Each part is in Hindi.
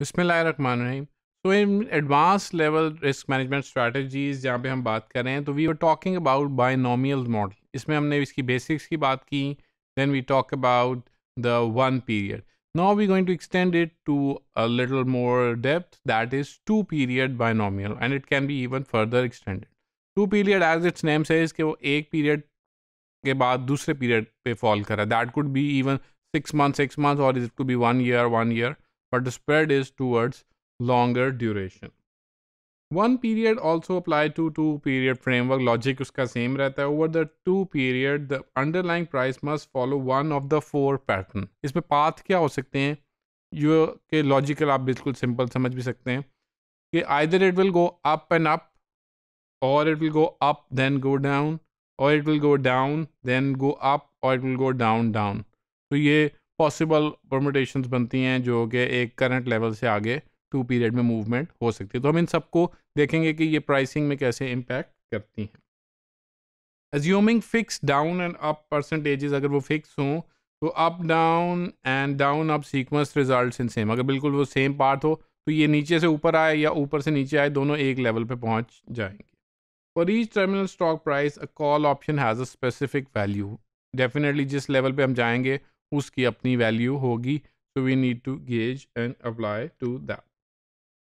बिस्मिल्लाहिर्रहमानिर्रहीम तो इन advance level risk management strategies जहाँ पे हम बात कर रहे हैं तो we are talking about binomial model इसमें हमने इसकी बेसिक्स की बात की then we talk about the one period now we going to extend it to a little more depth that is two period binomial and it can be even further extended to period as its name से इसके वो एक पीरियड के बाद दूसरे पीरियड पे फॉल करा that could be even six month six month और it could be one year one year but the spread is towards longer duration. One period also apply to two period framework logic उसका सेम रहता है over the two period the underlying price must follow one of the four pattern इसमें पाथ क्या हो सकते हैं जो के लॉजिकल आप बिल्कुल सिंपल समझ भी सकते हैं कि either it will go up and up और it will go up then go down और it will go down then go up और it will go down down तो ये पॉसिबल परमोटेशन बनती हैं जो कि एक करंट लेवल से आगे टू पीरियड में मूवमेंट हो सकती है तो हम इन सबको देखेंगे कि ये प्राइसिंग में कैसे इम्पैक्ट करती हैं assuming fix down and up percentages अगर वो फिक्स हों तो up down and down up sequence result in same अगर बिल्कुल वो सेम पार्ट हो तो ये नीचे से ऊपर आए या ऊपर से नीचे आए दोनों एक लेवल पे पहुंच जाएंगे for each terminal stock price a call option has a specific value definitely जिस लेवल पे हम जाएंगे उसकी अपनी वैल्यू होगी so we need to gauge and apply to that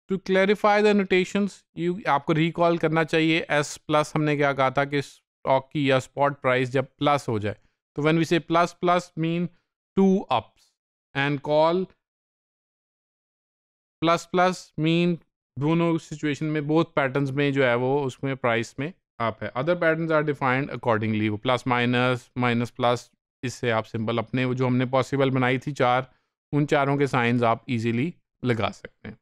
to clarify the notations you आपको रिकॉल करना चाहिए एस प्लस हमने क्या कहा था कि स्टॉक की या स्पॉट प्राइस जब प्लस हो जाए तो when we say plus plus mean two ups and call plus plus mean दोनों सिचुएशन में बोथ पैटर्न्स में जो है वो उसमें प्राइस में अप है other patterns are defined accordingly वो प्लस माइनस माइनस प्लस इससे आप सिंपल अपने जो हमने पॉसिबल बनाई थी चार उन चारों के साइंस आप इजीली लगा सकते हैं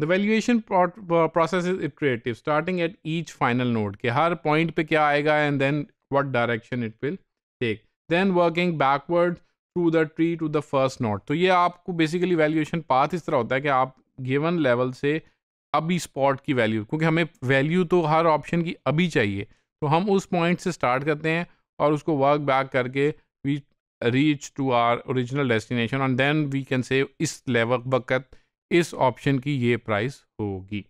the valuation process is iterative starting at each final node के हर पॉइंट पे क्या आएगा and then what direction it will take then working backward to the tree to the first node तो ये आपको बेसिकली वैल्यूएशन पाथ इस तरह होता है कि आप गिवन लेवल से अभी स्पॉट की वैल्यू क्योंकि हमें वैल्यू तो हर ऑप्शन की अभी चाहिए तो हम उस पॉइंट से स्टार्ट करते हैं और उसको वर्क बैक करके we reach to our original destination और देन वी कैन सेव इस लेवल वक्त इस ऑप्शन की ये प्राइस होगी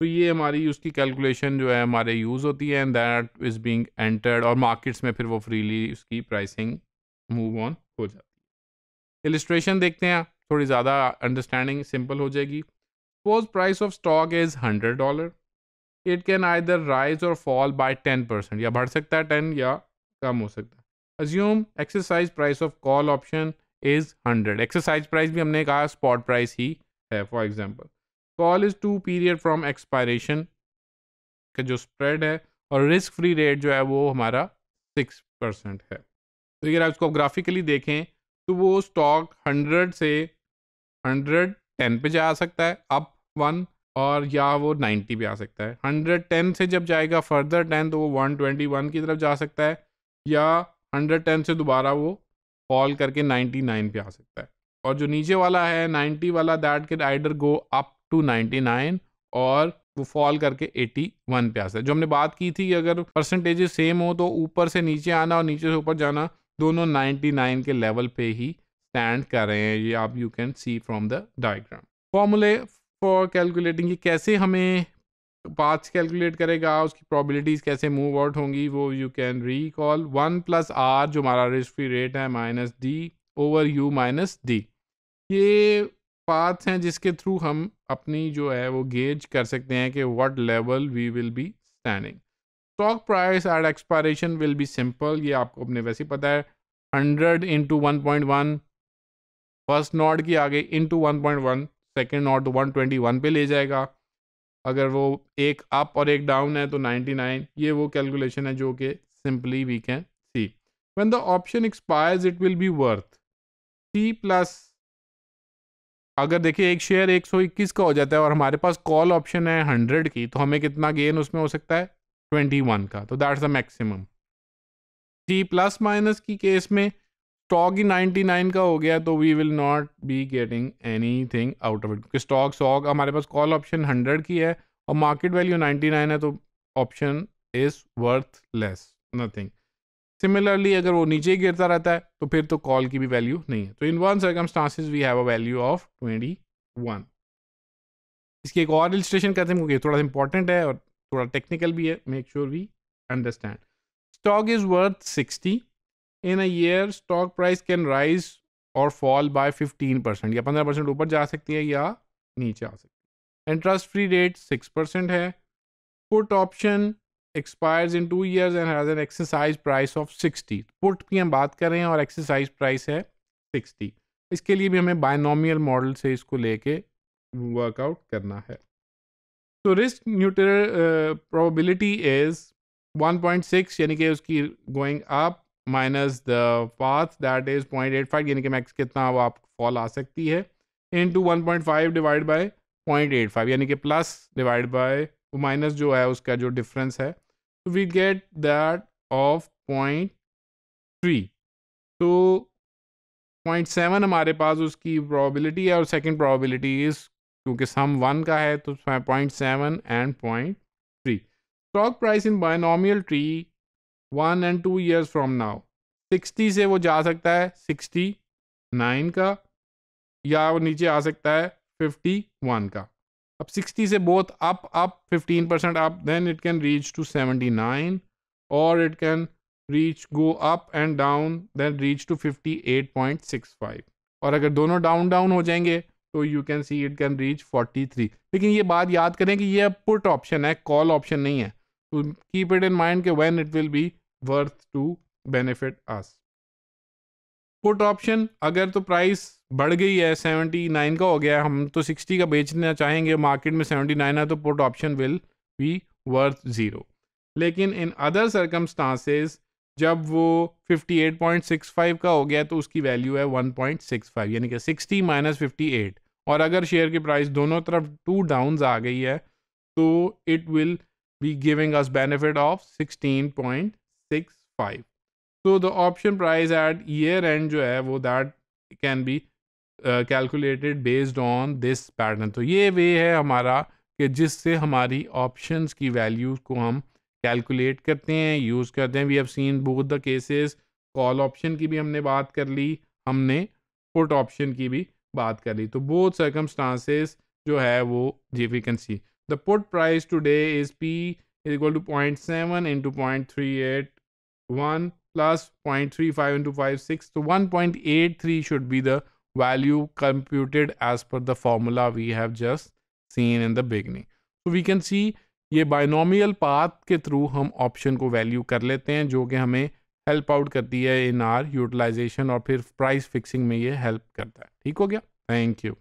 तो ये हमारी उसकी कैलकुलेशन जो है हमारे यूज़ होती है and that is being entered और मार्केट्स में फिर वो फ्रीली उसकी प्राइसिंग मूव ऑन हो जाती है इलिस्ट्रेशन देखते हैं थोड़ी ज़्यादा अंडरस्टैंडिंग सिंपल हो जाएगी suppose price of stock is hundred dollar it can either rise और फॉल बाई टेन परसेंट या बढ़ सकता है टेन या कम हो सकता है assume exercise price of call option is hundred exercise price भी हमने कहा स्पॉट प्राइस ही है for example call is two period from expiration का जो स्प्रेड है और रिस्क फ्री रेट जो है वो हमारा सिक्स परसेंट है तो अगर आप उसको ग्राफिकली देखें तो वो स्टॉक हंड्रेड से हंड्रेड टेन पे जा सकता है अप वन और या वो नाइन्टी पे आ सकता है हंड्रेड टेन से जब जाएगा फर्दर टेन तो वो वन ट्वेंटी वन की तरफ जा सकता है या 110 से दोबारा वो फॉल करके 99 पे आ सकता है और जो नीचे वाला है 90 वाला दैट के आइडर गो अप टू 99 और वो फॉल करके 81 पे आ सकता है जो हमने बात की थी कि अगर परसेंटेज सेम हो तो ऊपर से नीचे आना और नीचे से ऊपर जाना दोनों 99 के लेवल पे ही स्टैंड कर रहे हैं ये आप you can see from the diagram फॉर्मूले फॉर कैलकुलेटिंग कैसे हमें पाथ्स कैलकुलेट करेगा उसकी प्रोबेबिलिटीज़ कैसे मूव आउट होंगी वो you can recall one plus R जो हमारा रिस्क फ्री रेट है minus D over U minus D ये पाथ्स हैं जिसके थ्रू हम अपनी जो है वो गेज कर सकते हैं कि what level we will be standing stock price at expiration will be simple ये आपको अपने वैसे ही पता है hundred into one point one first node की आगे into one point one second node one twenty one पे ले जाएगा अगर वो एक अप और एक डाउन है तो 99 ये वो कैलकुलेशन है जो कि simply we can see when the option expires it will be worth C plus अगर देखिए एक शेयर 121 का हो जाता है और हमारे पास कॉल ऑप्शन है 100 की तो हमें कितना गेन उसमें हो सकता है 21 का तो that's the maximum C plus minus की केस में स्टॉक ही 99 का हो गया तो we will not be getting anything out of it क्योंकि स्टॉक स्टॉक हमारे पास कॉल ऑप्शन 100 की है और मार्केट वैल्यू 99 है तो option is worthless nothing similarly अगर वो नीचे ही गिरता रहता है तो फिर तो कॉल की भी वैल्यू नहीं है तो in one circumstances we have a value of twenty one इसकी एक और रजिस्ट्रेशन करते हैं क्योंकि थोड़ा इंपॉर्टेंट है और थोड़ा टेक्निकल भी है make sure we understand stock is worth sixty in a year stock price can rise और फॉल बाय फिफ्टीन परसेंट या पंद्रह परसेंट ऊपर जा सकती है या नीचे आ सकती है interest free rate six percent है put option expires in two years and has an exercise price of sixty put की हम बात करें और एक्सरसाइज प्राइस है सिक्सटी इसके लिए भी हमें बायनॉमियल मॉडल से इसको लेके वर्कआउट करना है तो रिस्क न्यूट्रल प्रोबेबिलिटी इज़ 1.6 यानी कि उसकी going up minus the path that is point eight five यानी कि मैक्स कितना वो आप फॉल आ सकती है into one point five divide by point eight five यानी कि प्लस डिवाइड बाय माइनस जो है उसका जो डिफरेंस है तो we get that of point three तो पॉइंट सेवन हमारे पास उसकी प्रॉबिलिटी है और सेकेंड प्रॉबिलिटी इज़ क्योंकि सम वन का है तो point seven and point three stock price in binomial tree one and two years from now sixty से वो जा सकता है सिक्सटी नाइन का या वो नीचे आ सकता है फिफ्टी वन का अब सिक्सटी से both up up fifteen percent up then it can reach to seventy nine और it can reach go up and down then reach to fifty eight point six five और अगर दोनों डाउन डाउन हो जाएंगे तो you can see it can reach forty three लेकिन ये बात याद करें कि ये पुट ऑप्शन है कॉल ऑप्शन नहीं है to keep it in mind when it will be worth to benefit us. Put option अगर तो प्राइस बढ़ गई है सेवेंटी नाइन का हो गया हम तो सिक्सटी का बेचना चाहेंगे मार्केट में सेवेंटी नाइन है तो put option will be worth zero लेकिन इन अदर सरकमस्टांसेस जब वो fifty eight point six five का हो गया तो उसकी वैल्यू है वन पॉइंट सिक्स फाइव यानी कि सिक्सटी माइनस फिफ्टी एट और अगर शेयर की प्राइस दोनों तरफ टू डाउन आ गई है तो it will be giving us benefit of 16.65 so the option price at year end जो है वो that can be calculated based on this pattern तो ये वे है हमारा कि जिससे हमारी ऑप्शंस की वैल्यू को हम कैलकुलेट करते हैं यूज़ करते हैं we have seen both the cases call option की भी हमने बात कर ली हमने पुट ऑप्शन की भी बात कर ली तो बोथ सर्कमस्टांसेस जो है वो जी The put price today is P is equal to 0.7 into 0.381 plus 0.35 into 56. So 1.83 should be the value computed as per the formula we have just seen in the beginning. So we can see ये बाइनोमियल पाथ के थ्रू हम ऑप्शन को वैल्यू कर लेते हैं जो कि हमें हेल्प आउट करती है इन आर यूटिलाइजेशन और फिर प्राइस फिक्सिंग में ये हेल्प करता है ठीक हो गया थैंक यू